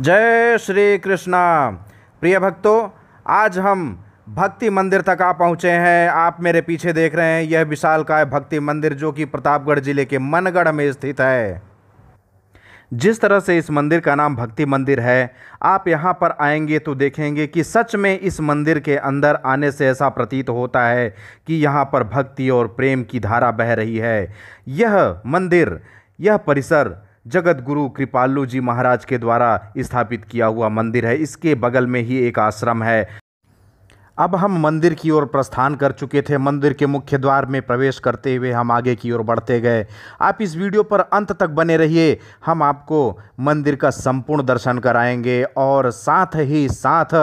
जय श्री कृष्णा प्रिय भक्तों आज हम भक्ति मंदिर तक आ पहुँचे हैं आप मेरे पीछे देख रहे हैं यह विशाल काय भक्ति मंदिर जो कि प्रतापगढ़ जिले के मनगढ़ में स्थित है जिस तरह से इस मंदिर का नाम भक्ति मंदिर है आप यहाँ पर आएंगे तो देखेंगे कि सच में इस मंदिर के अंदर आने से ऐसा प्रतीत होता है कि यहाँ पर भक्ति और प्रेम की धारा बह रही है यह मंदिर यह परिसर जगत गुरु कृपालू जी महाराज के द्वारा स्थापित किया हुआ मंदिर है इसके बगल में ही एक आश्रम है अब हम मंदिर की ओर प्रस्थान कर चुके थे मंदिर के मुख्य द्वार में प्रवेश करते हुए हम आगे की ओर बढ़ते गए आप इस वीडियो पर अंत तक बने रहिए हम आपको मंदिर का संपूर्ण दर्शन कराएंगे और साथ ही साथ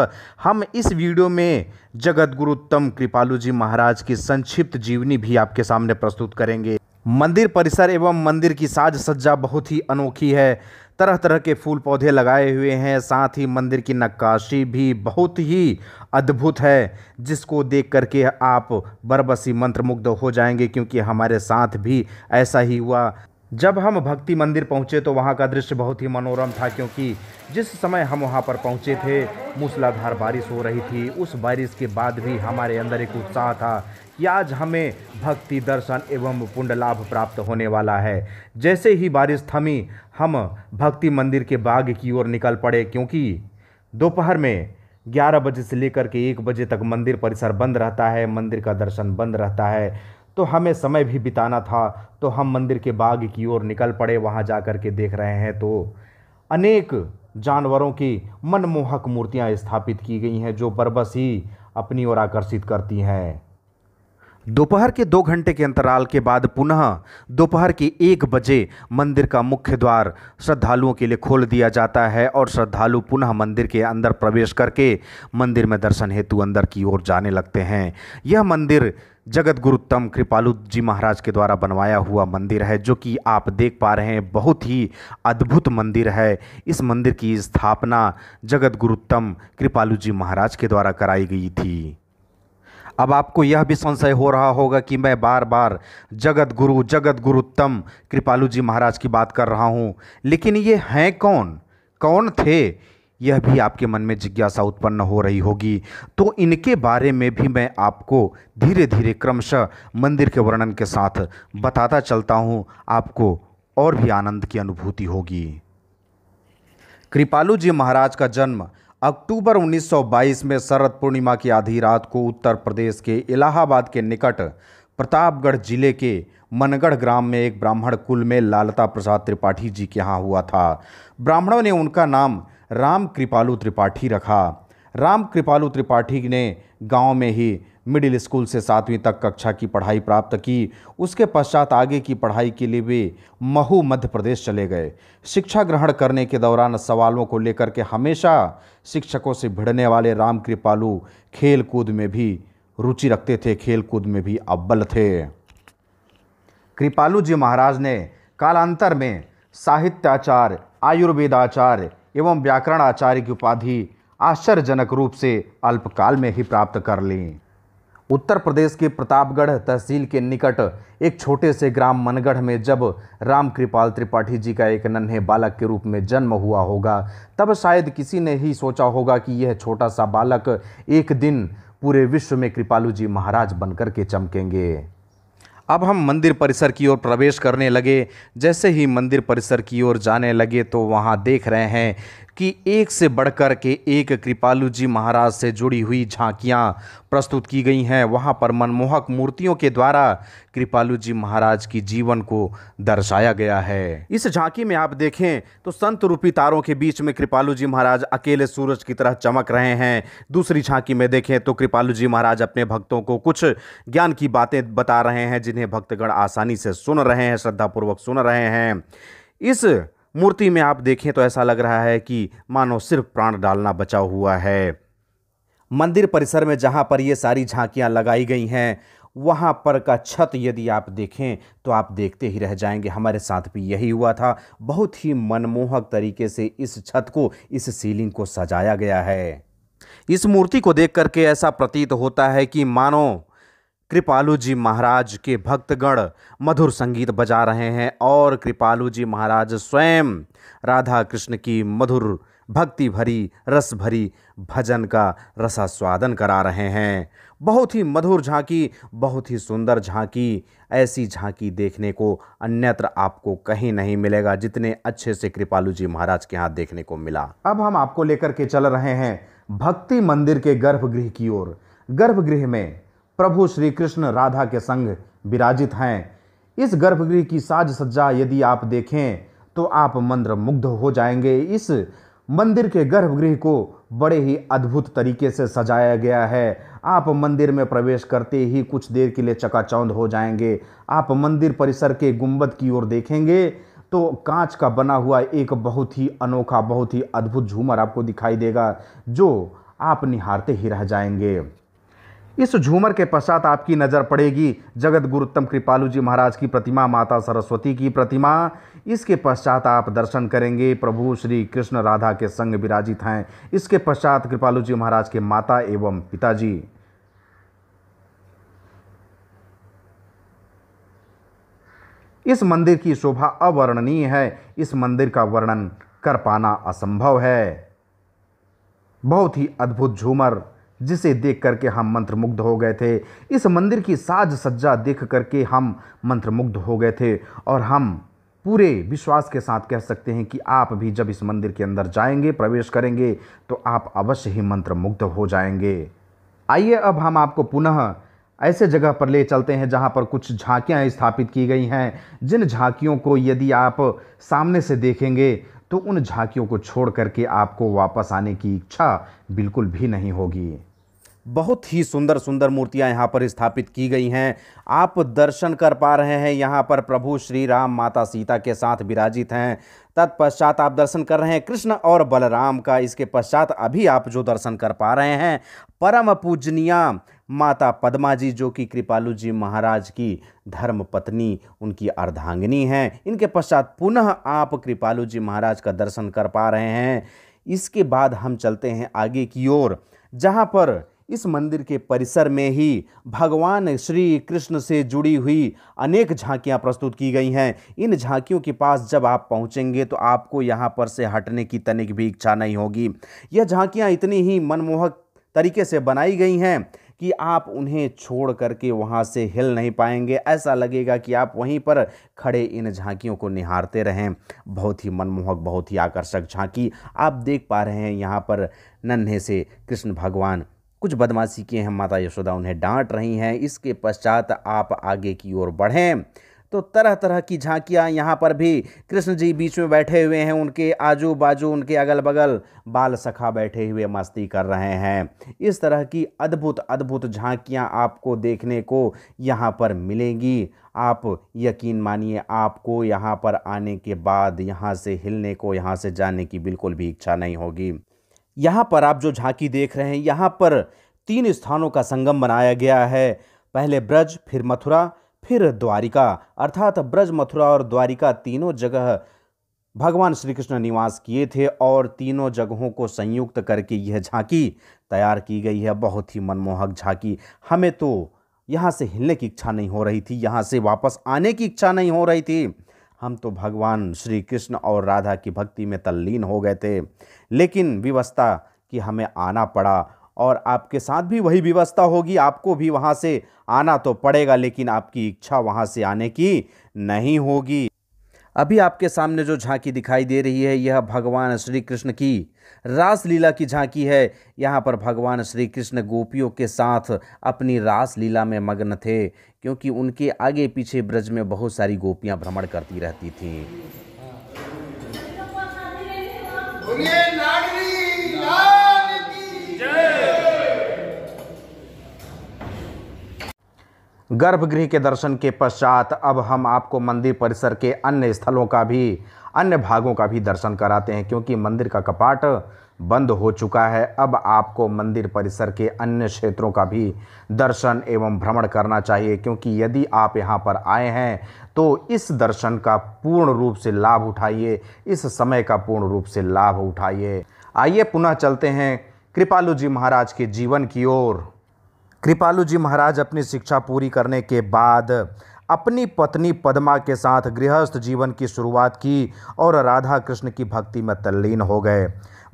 हम इस वीडियो में जगत गुरुत्तम कृपालू जी महाराज की संक्षिप्त जीवनी भी आपके सामने प्रस्तुत करेंगे मंदिर परिसर एवं मंदिर की साज सज्जा बहुत ही अनोखी है तरह तरह के फूल पौधे लगाए हुए हैं साथ ही मंदिर की नक्काशी भी बहुत ही अद्भुत है जिसको देख करके आप बरबसी मंत्रमुग्ध हो जाएंगे क्योंकि हमारे साथ भी ऐसा ही हुआ जब हम भक्ति मंदिर पहुंचे तो वहां का दृश्य बहुत ही मनोरम था क्योंकि जिस समय हम वहां पर पहुंचे थे मूसलाधार बारिश हो रही थी उस बारिश के बाद भी हमारे अंदर एक उत्साह था कि आज हमें भक्ति दर्शन एवं पुण्य लाभ प्राप्त होने वाला है जैसे ही बारिश थमी हम भक्ति मंदिर के बाग की ओर निकल पड़े क्योंकि दोपहर में 11 बजे से लेकर के एक बजे तक मंदिर परिसर बंद रहता है मंदिर का दर्शन बंद रहता है तो हमें समय भी बिताना था तो हम मंदिर के बाग की ओर निकल पड़े वहाँ जा कर के देख रहे हैं तो अनेक जानवरों की मनमोहक मूर्तियाँ स्थापित की गई हैं जो बरबस ही अपनी ओर आकर्षित करती हैं दोपहर के दो घंटे के अंतराल के बाद पुनः दोपहर के एक बजे मंदिर का मुख्य द्वार श्रद्धालुओं के लिए खोल दिया जाता है और श्रद्धालु पुनः मंदिर के अंदर प्रवेश करके मंदिर में दर्शन हेतु अंदर की ओर जाने लगते हैं यह मंदिर जगत गुरुत्तम कृपालु जी महाराज के द्वारा बनवाया हुआ मंदिर है जो कि आप देख पा रहे हैं बहुत ही अद्भुत मंदिर है इस मंदिर की स्थापना जगत गुरुत्तम कृपालु जी महाराज के द्वारा कराई गई थी अब आपको यह भी संशय हो रहा होगा कि मैं बार बार जगत गुरु जगत गुरुत्तम कृपालू जी महाराज की बात कर रहा हूँ लेकिन ये हैं कौन कौन थे यह भी आपके मन में जिज्ञासा उत्पन्न हो रही होगी तो इनके बारे में भी मैं आपको धीरे धीरे क्रमशः मंदिर के वर्णन के साथ बताता चलता हूँ आपको और भी आनंद की अनुभूति होगी कृपालू जी महाराज का जन्म अक्टूबर 1922 में शरद पूर्णिमा की आधी रात को उत्तर प्रदेश के इलाहाबाद के निकट प्रतापगढ़ जिले के मनगढ़ ग्राम में एक ब्राह्मण कुल में लालता प्रसाद त्रिपाठी जी के यहाँ हुआ था ब्राह्मणों ने उनका नाम राम कृपालू त्रिपाठी रखा राम कृपालू त्रिपाठी ने गांव में ही मिडिल स्कूल से सातवीं तक कक्षा की पढ़ाई प्राप्त की उसके पश्चात आगे की पढ़ाई के लिए वे महू मध्य प्रदेश चले गए शिक्षा ग्रहण करने के दौरान सवालों को लेकर के हमेशा शिक्षकों से भिड़ने वाले राम कृपालू खेल कूद में भी रुचि रखते थे खेल कूद में भी अव्वल थे कृपालू जी महाराज ने कालांतर में साहित्याचार्य आयुर्वेदाचार्य एवं व्याकरण आचार्य की उपाधि आश्चर्यजनक रूप से अल्पकाल में ही प्राप्त कर ली उत्तर प्रदेश के प्रतापगढ़ तहसील के निकट एक छोटे से ग्राम मनगढ़ में जब रामकृपाल त्रिपाठी जी का एक नन्हे बालक के रूप में जन्म हुआ होगा तब शायद किसी ने ही सोचा होगा कि यह छोटा सा बालक एक दिन पूरे विश्व में कृपालू जी महाराज बनकर के चमकेंगे अब हम मंदिर परिसर की ओर प्रवेश करने लगे जैसे ही मंदिर परिसर की ओर जाने लगे तो वहाँ देख रहे हैं कि एक से बढ़कर के एक कृपालू जी महाराज से जुड़ी हुई झांकियां प्रस्तुत की गई हैं वहां पर मनमोहक मूर्तियों के द्वारा कृपालू जी महाराज की जीवन को दर्शाया गया है इस झांकी में आप देखें तो संत रूपी तारों के बीच में कृपालू जी महाराज अकेले सूरज की तरह चमक रहे हैं दूसरी झांकी में देखें तो कृपालू जी महाराज अपने भक्तों को कुछ ज्ञान की बातें बता रहे हैं जिन्हें भक्तगण आसानी से सुन रहे हैं श्रद्धापूर्वक सुन रहे हैं इस मूर्ति में आप देखें तो ऐसा लग रहा है कि मानो सिर्फ प्राण डालना बचा हुआ है मंदिर परिसर में जहाँ पर ये सारी झांकियाँ लगाई गई हैं वहाँ पर का छत यदि आप देखें तो आप देखते ही रह जाएंगे हमारे साथ भी यही हुआ था बहुत ही मनमोहक तरीके से इस छत को इस सीलिंग को सजाया गया है इस मूर्ति को देख करके ऐसा प्रतीत होता है कि मानो कृपालू जी महाराज के भक्तगण मधुर संगीत बजा रहे हैं और कृपालू जी महाराज स्वयं राधा कृष्ण की मधुर भक्ति भरी रस भरी भजन का रसास्वादन करा रहे हैं बहुत ही मधुर झांकी बहुत ही सुंदर झांकी ऐसी झांकी देखने को अन्यत्र आपको कहीं नहीं मिलेगा जितने अच्छे से कृपालू जी महाराज के यहाँ देखने को मिला अब हम आपको लेकर के चल रहे हैं भक्ति मंदिर के गर्भगृह की ओर गर्भगृह में प्रभु श्री कृष्ण राधा के संग विराजित हैं इस गर्भगृह की साज सज्जा यदि आप देखें तो आप मंत्र मुग्ध हो जाएंगे इस मंदिर के गर्भगृह को बड़े ही अद्भुत तरीके से सजाया गया है आप मंदिर में प्रवेश करते ही कुछ देर के लिए चकाचौंध हो जाएंगे आप मंदिर परिसर के गुंबद की ओर देखेंगे तो कांच का बना हुआ एक बहुत ही अनोखा बहुत ही अद्भुत झूमर आपको दिखाई देगा जो आप निहारते ही रह जाएंगे इस झूमर के पश्चात आपकी नज़र पड़ेगी जगत गुरुत्तम कृपालू जी महाराज की प्रतिमा माता सरस्वती की प्रतिमा इसके पश्चात आप दर्शन करेंगे प्रभु श्री कृष्ण राधा के संग विराजित हैं इसके पश्चात कृपालू जी महाराज के माता एवं पिताजी इस मंदिर की शोभा अवर्णनीय है इस मंदिर का वर्णन कर पाना असंभव है बहुत ही अद्भुत झूमर जिसे देख करके हम मंत्रमुग्ध हो गए थे इस मंदिर की साज सज्जा देख करके हम मंत्रमुग्ध हो गए थे और हम पूरे विश्वास के साथ कह सकते हैं कि आप भी जब इस मंदिर के अंदर जाएंगे प्रवेश करेंगे तो आप अवश्य ही मंत्रमुग्ध हो जाएंगे आइए अब हम आपको पुनः ऐसे जगह पर ले चलते हैं जहाँ पर कुछ झांकियाँ स्थापित की गई हैं जिन झांकियों को यदि आप सामने से देखेंगे तो उन झांकियों को छोड़ करके आपको वापस आने की इच्छा बिल्कुल भी नहीं होगी बहुत ही सुंदर सुंदर मूर्तियां यहां पर स्थापित की गई हैं आप दर्शन कर पा रहे हैं यहां पर प्रभु श्री राम माता सीता के साथ विराजित हैं तत्पश्चात आप दर्शन कर रहे हैं कृष्ण और बलराम का इसके पश्चात अभी आप जो दर्शन कर पा रहे हैं परम पूजनिया माता पदमा जी जो कि कृपालू जी महाराज की धर्म पत्नी उनकी अर्धांगिनी हैं इनके पश्चात पुनः आप कृपालू जी महाराज का दर्शन कर पा रहे हैं इसके बाद हम चलते हैं आगे की ओर जहाँ पर इस मंदिर के परिसर में ही भगवान श्री कृष्ण से जुड़ी हुई अनेक झांकियां प्रस्तुत की गई हैं इन झांकियों के पास जब आप पहुंचेंगे तो आपको यहां पर से हटने की तनिक भी इच्छा नहीं होगी यह झांकियां इतनी ही मनमोहक तरीके से बनाई गई हैं कि आप उन्हें छोड़ करके वहाँ से हिल नहीं पाएंगे ऐसा लगेगा कि आप वहीं पर खड़े इन झांकियों को निहारते रहें बहुत ही मनमोहक बहुत ही आकर्षक झांकी आप देख पा रहे हैं यहाँ पर नन्हे से कृष्ण भगवान कुछ बदमाशी किए हैं माता यशोदा उन्हें डांट रही हैं इसके पश्चात आप आगे की ओर बढ़ें तो तरह तरह की झांकियाँ यहाँ पर भी कृष्ण जी बीच में बैठे हुए हैं उनके आजू बाजू उनके अगल बगल बाल सखा बैठे हुए मस्ती कर रहे हैं इस तरह की अद्भुत अद्भुत झांकियाँ आपको देखने को यहाँ पर मिलेंगी आप यकीन मानिए आपको यहाँ पर आने के बाद यहाँ से हिलने को यहाँ से जाने की बिल्कुल भी इच्छा नहीं होगी यहाँ पर आप जो झांकी देख रहे हैं यहाँ पर तीन स्थानों का संगम बनाया गया है पहले ब्रज फिर मथुरा फिर द्वारिका अर्थात ब्रज मथुरा और द्वारिका तीनों जगह भगवान श्री कृष्ण निवास किए थे और तीनों जगहों को संयुक्त करके यह झांकी तैयार की गई है बहुत ही मनमोहक झांकी हमें तो यहाँ से हिलने की इच्छा नहीं हो रही थी यहाँ से वापस आने की इच्छा नहीं हो रही थी हम तो भगवान श्री कृष्ण और राधा की भक्ति में तल्लीन हो गए थे लेकिन व्यवस्था कि हमें आना पड़ा और आपके साथ भी वही व्यवस्था होगी आपको भी वहाँ से आना तो पड़ेगा लेकिन आपकी इच्छा वहाँ से आने की नहीं होगी अभी आपके सामने जो झांकी दिखाई दे रही है यह भगवान श्री कृष्ण की रासलीला की झांकी है यहाँ पर भगवान श्री कृष्ण गोपियों के साथ अपनी रासलीला में मग्न थे क्योंकि उनके आगे पीछे ब्रज में बहुत सारी गोपियाँ भ्रमण करती रहती थीं गर्भगृह के दर्शन के पश्चात अब हम आपको मंदिर परिसर के अन्य स्थलों का भी अन्य भागों का भी दर्शन कराते हैं क्योंकि मंदिर का कपाट बंद हो चुका है अब आपको मंदिर परिसर के अन्य क्षेत्रों का भी दर्शन एवं भ्रमण करना चाहिए क्योंकि यदि आप यहाँ पर आए हैं तो इस दर्शन का पूर्ण रूप से लाभ उठाइए इस समय का पूर्ण रूप से लाभ उठाइए आइए पुनः चलते हैं कृपालू जी महाराज के जीवन की ओर कृपालू जी महाराज अपनी शिक्षा पूरी करने के बाद अपनी पत्नी पद्मा के साथ गृहस्थ जीवन की शुरुआत की और राधा कृष्ण की भक्ति में तल्लीन हो गए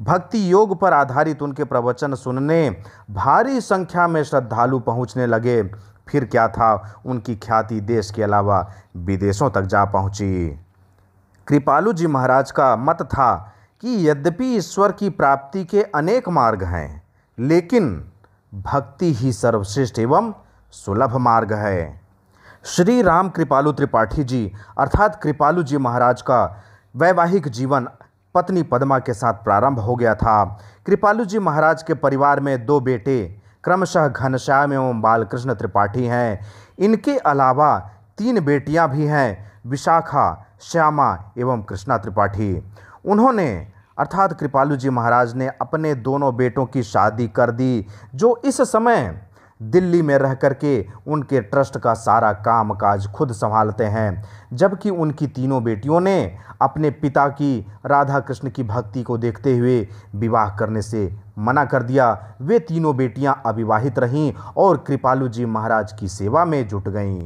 भक्ति योग पर आधारित उनके प्रवचन सुनने भारी संख्या में श्रद्धालु पहुंचने लगे फिर क्या था उनकी ख्याति देश के अलावा विदेशों तक जा पहुंची कृपालू जी महाराज का मत था कि यद्यपि ईश्वर की प्राप्ति के अनेक मार्ग हैं लेकिन भक्ति ही सर्वश्रेष्ठ एवं सुलभ मार्ग है श्री राम कृपालु त्रिपाठी जी अर्थात कृपालु जी महाराज का वैवाहिक जीवन पत्नी पद्मा के साथ प्रारंभ हो गया था कृपालु जी महाराज के परिवार में दो बेटे क्रमशः घनश्याम एवं बालकृष्ण त्रिपाठी हैं इनके अलावा तीन बेटियां भी हैं विशाखा श्यामा एवं कृष्णा त्रिपाठी उन्होंने अर्थात कृपालू जी महाराज ने अपने दोनों बेटों की शादी कर दी जो इस समय दिल्ली में रह करके उनके ट्रस्ट का सारा काम काज खुद संभालते हैं जबकि उनकी तीनों बेटियों ने अपने पिता की राधा कृष्ण की भक्ति को देखते हुए विवाह करने से मना कर दिया वे तीनों बेटियां अविवाहित रहीं और कृपालू जी महाराज की सेवा में जुट गईं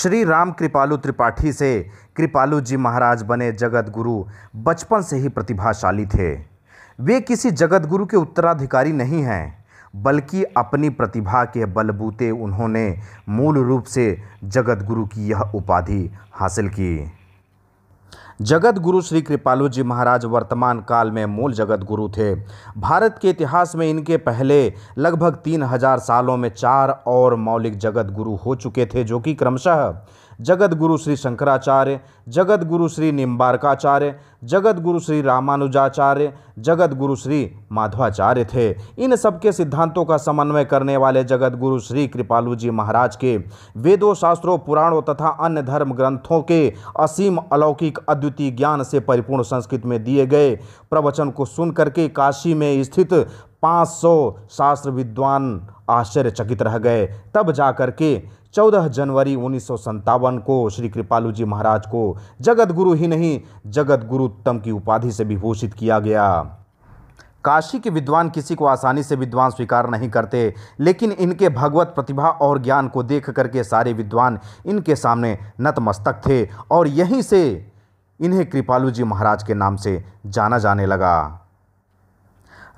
श्री राम कृपालू त्रिपाठी से कृपालू जी महाराज बने जगत गुरु बचपन से ही प्रतिभाशाली थे वे किसी जगत गुरु के उत्तराधिकारी नहीं हैं बल्कि अपनी प्रतिभा के बलबूते उन्होंने मूल रूप से जगत गुरु की यह उपाधि हासिल की जगत गुरु श्री कृपालू जी महाराज वर्तमान काल में मूल जगत गुरु थे भारत के इतिहास में इनके पहले लगभग तीन हजार सालों में चार और मौलिक जगत गुरु हो चुके थे जो कि क्रमशः जगत गुरु श्री शंकराचार्य जगत गुरु श्री निम्बारकाचार्य जगत गुरु श्री रामानुजाचार्य जगत गुरु श्री माधवाचार्य थे इन सबके सिद्धांतों का समन्वय करने वाले जगत गुरु श्री कृपालू जी महाराज के वेदों शास्त्रों पुराणों तथा अन्य धर्म ग्रंथों के असीम अलौकिक अद्वितीय ज्ञान से परिपूर्ण संस्कृत में दिए गए प्रवचन को सुन करके काशी में स्थित 500 शास्त्र विद्वान आश्चर्यचकित रह गए तब जाकर के चौदह जनवरी उन्नीस को श्री कृपालू जी महाराज को जगत गुरु ही नहीं जगत गुरुत्तम की उपाधि से भी भूषित किया गया काशी के विद्वान किसी को आसानी से विद्वान स्वीकार नहीं करते लेकिन इनके भगवत प्रतिभा और ज्ञान को देख करके सारे विद्वान इनके सामने नतमस्तक थे और यहीं से इन्हें कृपालू जी महाराज के नाम से जाना जाने लगा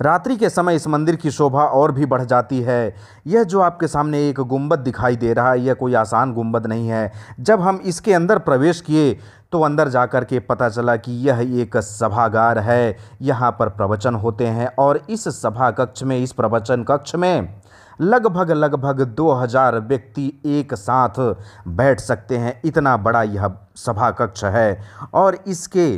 रात्रि के समय इस मंदिर की शोभा और भी बढ़ जाती है यह जो आपके सामने एक गुंबद दिखाई दे रहा है यह कोई आसान गुंबद नहीं है जब हम इसके अंदर प्रवेश किए तो अंदर जा कर के पता चला कि यह एक सभागार है यहाँ पर प्रवचन होते हैं और इस सभा कक्ष में इस प्रवचन कक्ष में लगभग लगभग 2000 व्यक्ति एक साथ बैठ सकते हैं इतना बड़ा यह सभा कक्ष है और इसके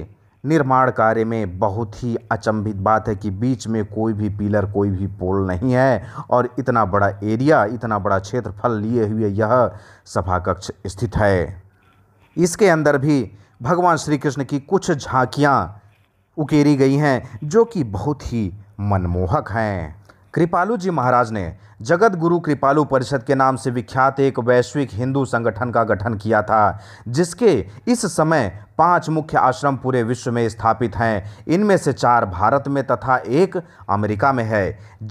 निर्माण कार्य में बहुत ही अचंभित बात है कि बीच में कोई भी पिलर कोई भी पोल नहीं है और इतना बड़ा एरिया इतना बड़ा क्षेत्रफल लिए हुए यह सभा कक्ष स्थित है इसके अंदर भी भगवान श्री कृष्ण की कुछ झांकियां उकेरी गई हैं जो कि बहुत ही मनमोहक हैं कृपालू जी महाराज ने जगत गुरु कृपालू परिषद के नाम से विख्यात एक वैश्विक हिंदू संगठन का गठन किया था जिसके इस समय पांच मुख्य आश्रम पूरे विश्व में स्थापित हैं इनमें से चार भारत में तथा एक अमेरिका में है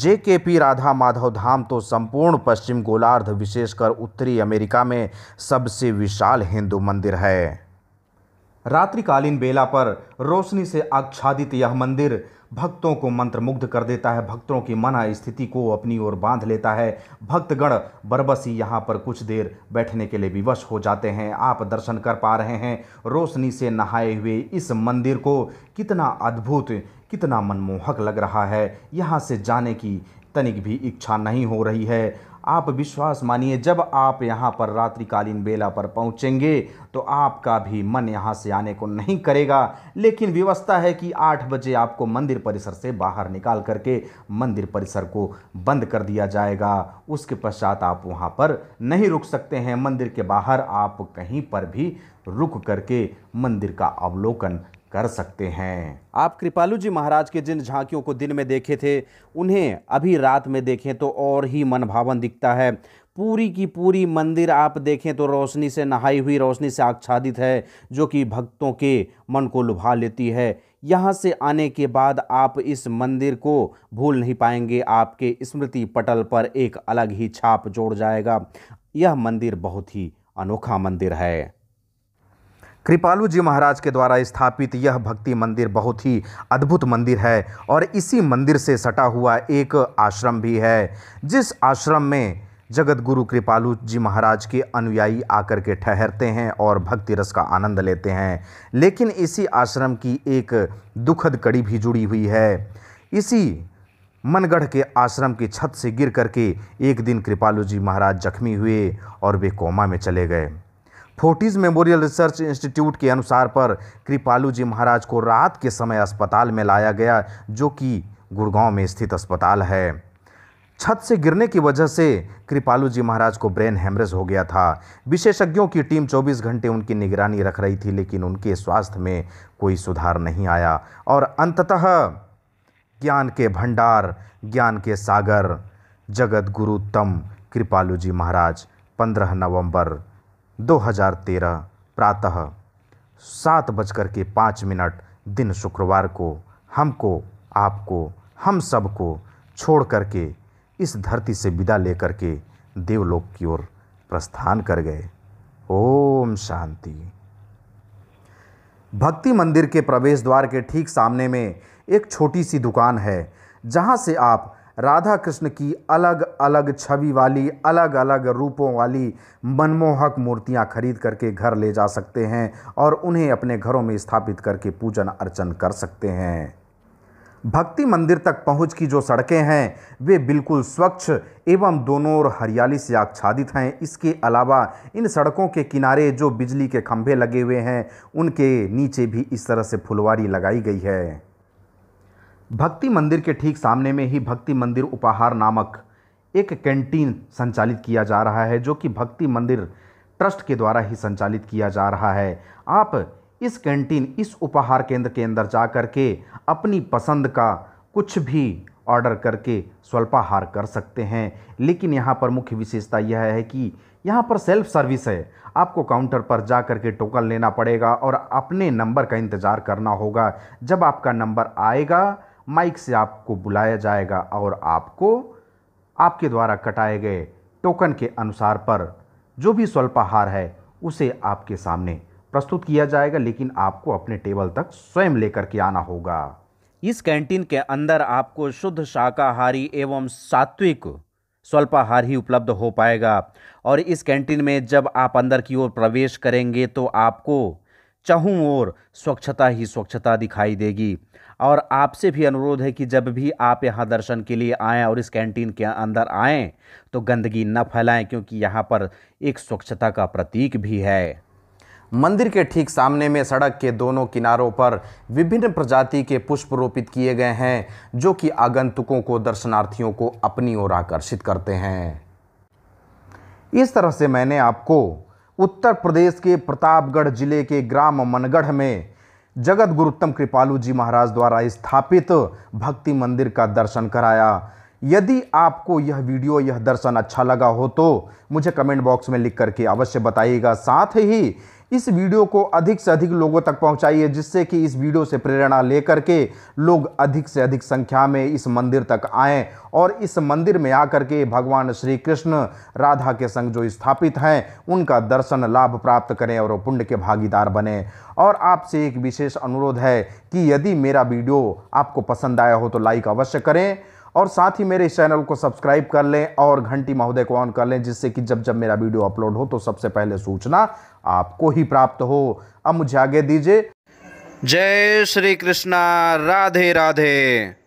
जे के पी राधा माधव धाम तो संपूर्ण पश्चिम गोलार्ध विशेषकर उत्तरी अमेरिका में सबसे विशाल हिंदू मंदिर है रात्रिकालीन बेला पर रोशनी से आच्छादित यह मंदिर भक्तों को मंत्रमुग्ध कर देता है भक्तों की मना स्थिति को अपनी ओर बांध लेता है भक्तगण बरबसी यहाँ पर कुछ देर बैठने के लिए विवश हो जाते हैं आप दर्शन कर पा रहे हैं रोशनी से नहाए हुए इस मंदिर को कितना अद्भुत कितना मनमोहक लग रहा है यहाँ से जाने की तनिक भी इच्छा नहीं हो रही है आप विश्वास मानिए जब आप यहाँ पर रात्रिकालीन बेला पर पहुँचेंगे तो आपका भी मन यहाँ से आने को नहीं करेगा लेकिन व्यवस्था है कि आठ बजे आपको मंदिर परिसर से बाहर निकाल करके मंदिर परिसर को बंद कर दिया जाएगा उसके पश्चात आप वहाँ पर नहीं रुक सकते हैं मंदिर के बाहर आप कहीं पर भी रुक करके मंदिर का अवलोकन कर सकते हैं आप कृपालू जी महाराज के जिन झांकियों को दिन में देखे थे उन्हें अभी रात में देखें तो और ही मनभावन दिखता है पूरी की पूरी मंदिर आप देखें तो रोशनी से नहाई हुई रोशनी से आच्छादित है जो कि भक्तों के मन को लुभा लेती है यहाँ से आने के बाद आप इस मंदिर को भूल नहीं पाएंगे आपके स्मृति पटल पर एक अलग ही छाप जोड़ जाएगा यह मंदिर बहुत ही अनोखा मंदिर है कृपालू जी महाराज के द्वारा स्थापित यह भक्ति मंदिर बहुत ही अद्भुत मंदिर है और इसी मंदिर से सटा हुआ एक आश्रम भी है जिस आश्रम में जगत गुरु कृपालू जी महाराज के अनुयायी आकर के ठहरते हैं और भक्ति रस का आनंद लेते हैं लेकिन इसी आश्रम की एक दुखद कड़ी भी जुड़ी हुई है इसी मनगढ़ के आश्रम की छत से गिर करके एक दिन कृपालू जी महाराज जख्मी हुए और वे कोमा में चले गए फोर्टीज़ मेमोरियल रिसर्च इंस्टीट्यूट के अनुसार पर कृपालू जी महाराज को रात के समय अस्पताल में लाया गया जो कि गुड़गांव में स्थित अस्पताल है छत से गिरने की वजह से कृपालू जी महाराज को ब्रेन हेमरेज हो गया था विशेषज्ञों की टीम 24 घंटे उनकी निगरानी रख रही थी लेकिन उनके स्वास्थ्य में कोई सुधार नहीं आया और अंततः ज्ञान के भंडार ज्ञान के सागर जगत गुरुत्तम कृपालू जी महाराज 15 नवंबर 2013 प्रातः सात बजकर के पाँच मिनट दिन शुक्रवार को हमको आपको हम सबको छोड़ कर के इस धरती से विदा लेकर के देवलोक की ओर प्रस्थान कर गए ओम शांति भक्ति मंदिर के प्रवेश द्वार के ठीक सामने में एक छोटी सी दुकान है जहाँ से आप राधा कृष्ण की अलग अलग छवि वाली अलग अलग रूपों वाली मनमोहक मूर्तियां खरीद करके घर ले जा सकते हैं और उन्हें अपने घरों में स्थापित करके पूजन अर्चन कर सकते हैं भक्ति मंदिर तक पहुंच की जो सड़कें हैं वे बिल्कुल स्वच्छ एवं दोनों ओर हरियाली से आच्छादित हैं इसके अलावा इन सड़कों के किनारे जो बिजली के खंभे लगे हुए हैं उनके नीचे भी इस तरह से फुलवारी लगाई गई है भक्ति मंदिर के ठीक सामने में ही भक्ति मंदिर उपहार नामक एक कैंटीन संचालित किया जा रहा है जो कि भक्ति मंदिर ट्रस्ट के द्वारा ही संचालित किया जा रहा है आप इस कैंटीन इस उपहार केंद्र के अंदर जा कर के अपनी पसंद का कुछ भी ऑर्डर करके स्वल्पाहार कर सकते हैं लेकिन यहाँ पर मुख्य विशेषता यह है कि यहाँ पर सेल्फ सर्विस है आपको काउंटर पर जा कर के टोकन लेना पड़ेगा और अपने नंबर का इंतज़ार करना होगा जब आपका नंबर आएगा माइक से आपको बुलाया जाएगा और आपको आपके द्वारा कटाए गए टोकन के अनुसार पर जो भी स्वल्पाहार है उसे आपके सामने प्रस्तुत किया जाएगा लेकिन आपको अपने टेबल तक स्वयं लेकर के आना होगा इस कैंटीन के अंदर आपको शुद्ध शाकाहारी एवं सात्विक स्वल्पाहार ही उपलब्ध हो पाएगा और इस कैंटीन में जब आप अंदर की ओर प्रवेश करेंगे तो आपको चहूँ और स्वच्छता ही स्वच्छता दिखाई देगी और आपसे भी अनुरोध है कि जब भी आप यहाँ दर्शन के लिए आएँ और इस कैंटीन के अंदर आएँ तो गंदगी न फैलाएं क्योंकि यहाँ पर एक स्वच्छता का प्रतीक भी है मंदिर के ठीक सामने में सड़क के दोनों किनारों पर विभिन्न प्रजाति के पुष्प रोपित किए गए हैं जो कि आगंतुकों को दर्शनार्थियों को अपनी ओर आकर्षित करते हैं इस तरह से मैंने आपको उत्तर प्रदेश के प्रतापगढ़ जिले के ग्राम मनगढ़ में जगत गुरुत्तम कृपालू जी महाराज द्वारा स्थापित भक्ति मंदिर का दर्शन कराया यदि आपको यह वीडियो यह दर्शन अच्छा लगा हो तो मुझे कमेंट बॉक्स में लिख करके अवश्य बताइएगा साथ ही इस वीडियो को अधिक से अधिक लोगों तक पहुंचाइए जिससे कि इस वीडियो से प्रेरणा लेकर के लोग अधिक से अधिक संख्या में इस मंदिर तक आए और इस मंदिर में आकर के भगवान श्री कृष्ण राधा के संग जो स्थापित हैं उनका दर्शन लाभ प्राप्त करें और पुण्य के भागीदार बने और आपसे एक विशेष अनुरोध है कि यदि मेरा वीडियो आपको पसंद आया हो तो लाइक अवश्य करें और साथ ही मेरे इस चैनल को सब्सक्राइब कर लें और घंटी महोदय को ऑन कर लें जिससे कि जब जब मेरा वीडियो अपलोड हो तो सबसे पहले सूचना आपको ही प्राप्त हो अब मुझे आगे दीजिए जय श्री कृष्णा राधे राधे